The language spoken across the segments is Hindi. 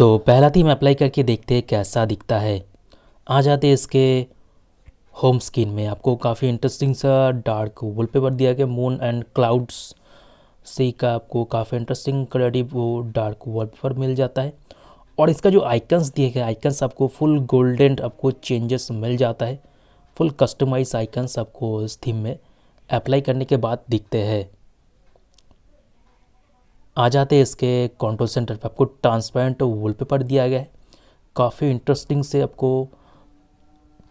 तो पहला थीम अप्लाई करके देखते हैं कैसा दिखता है आ जाते हैं इसके होम स्क्रीन में आपको काफ़ी इंटरेस्टिंग सा डार्क वॉलपेपर दिया गया मून एंड क्लाउड्स से का आपको काफ़ी इंटरेस्टिंग क्रेडिव वो डार्क वॉलपेपर मिल जाता है और इसका जो आइकन्स दिए गए आइकन्स आपको फुल गोल्डन आपको चेंजेस मिल जाता है फुल कस्टमाइज आइकन्स आपको इस थीम में अप्लाई करने के बाद दिखते हैं आ जाते हैं इसके कंट्रोल सेंटर पे आपको ट्रांसपेरेंट वॉलपेपर दिया गया है काफ़ी इंटरेस्टिंग से आपको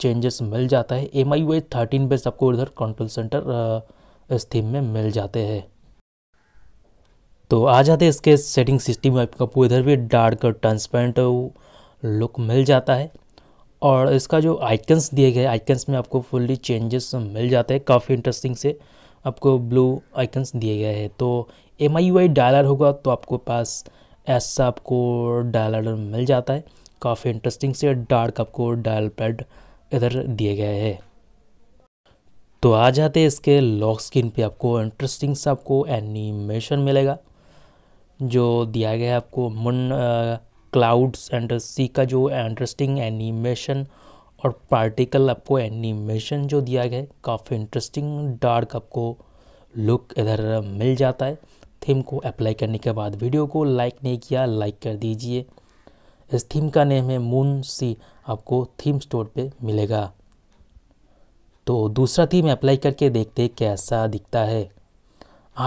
चेंजेस मिल जाता है M I Y thirteen base आपको इधर कंट्रोल सेंटर इस थीम में मिल जाते हैं तो आ जाते हैं इसके सेटिंग सिस्टम में आपको इधर भी डार्क ट्रांसपेरेंट लुक मिल जाता है और इसका जो आइकन्स दिए गए आइकन्स में आपको फुल्ली चेंजेस मिल जाते हैं काफ़ी इंटरेस्टिंग से आपको ब्लू आइकन्स दिए गए हैं तो M I U I dialer होगा तो आपको पास ऐसा आपको डायलर मिल जाता है काफ़ी इंटरेस्टिंग से डार्क आपको डायल पैड इधर दिए गए हैं तो आ जाते हैं इसके लॉक स्क्रीन पे आपको इंटरेस्टिंग सा आपको एनिमेशन मिलेगा जो दिया गया है आपको मुन क्लाउड्स एंड सी का जो इंटरेस्टिंग एनिमेशन और पार्टिकल आपको एनिमेशन जो दिया गया है काफ़ी इंटरेस्टिंग डार्क आपको लुक इधर मिल जाता है थीम को अप्लाई करने के बाद वीडियो को लाइक नहीं किया लाइक कर दीजिए इस थीम का नेम है मून सी आपको थीम स्टोर पे मिलेगा तो दूसरा थीम अप्लाई करके देखते कैसा दिखता है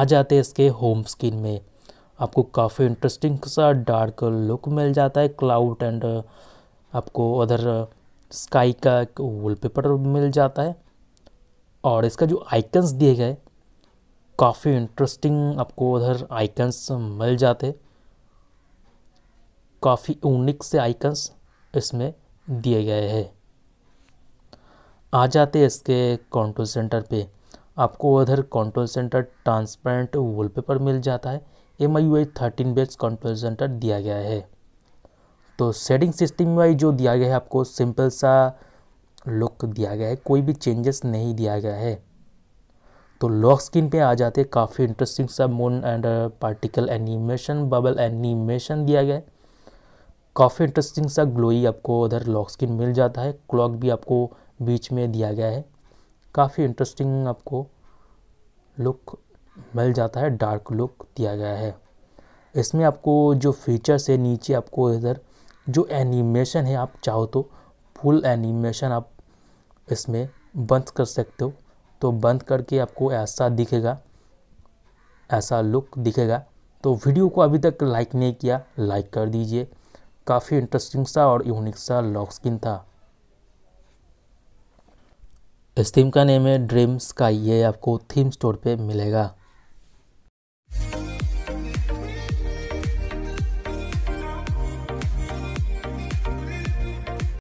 आ जाते इसके होम स्क्रीन में आपको काफ़ी इंटरेस्टिंग सा डार्क लुक मिल जाता है क्लाउड एंड आपको अदर स्काई का एक वॉलपेपर मिल जाता है और इसका जो आइकन्स दिए गए काफ़ी इंटरेस्टिंग आपको उधर आइकन्स मिल जाते काफ़ी यूनिक से आइकन्स इसमें दिए गए हैं आ जाते इसके कंट्रोल सेंटर पे आपको उधर कंट्रोल सेंटर ट्रांसपेरेंट वॉलपेपर मिल जाता है M I U thirteen base control centre दिया गया है तो सेटिंग सिस्टम वाइज जो दिया गया है आपको सिंपल सा लुक दिया गया है कोई भी चेंजेस नहीं दिया गया है तो लॉक स्क्रीन पे आ जाते काफ़ी इंटरेस्टिंग सा moon and particle animation bubble animation दिया गया है काफ़ी इंटरेस्टिंग सा ग्लोई आपको उधर लॉक स्क्रीन मिल जाता है क्लॉक भी आपको बीच में दिया गया है काफ़ी इंटरेस्टिंग आपको लुक मिल जाता है डार्क लुक दिया गया है इसमें आपको जो फीचर्स है नीचे आपको इधर जो एनिमेशन है आप चाहो तो फुल एनिमेशन आप इसमें बंद कर सकते हो तो बंद करके आपको ऐसा दिखेगा ऐसा लुक दिखेगा तो वीडियो को अभी तक लाइक नहीं किया लाइक कर दीजिए काफ़ी इंटरेस्टिंग सा और यूनिक सा लॉक स्किन था इस थीम का नेम है ड्रीम स्काई ये आपको थीम स्टोर पे मिलेगा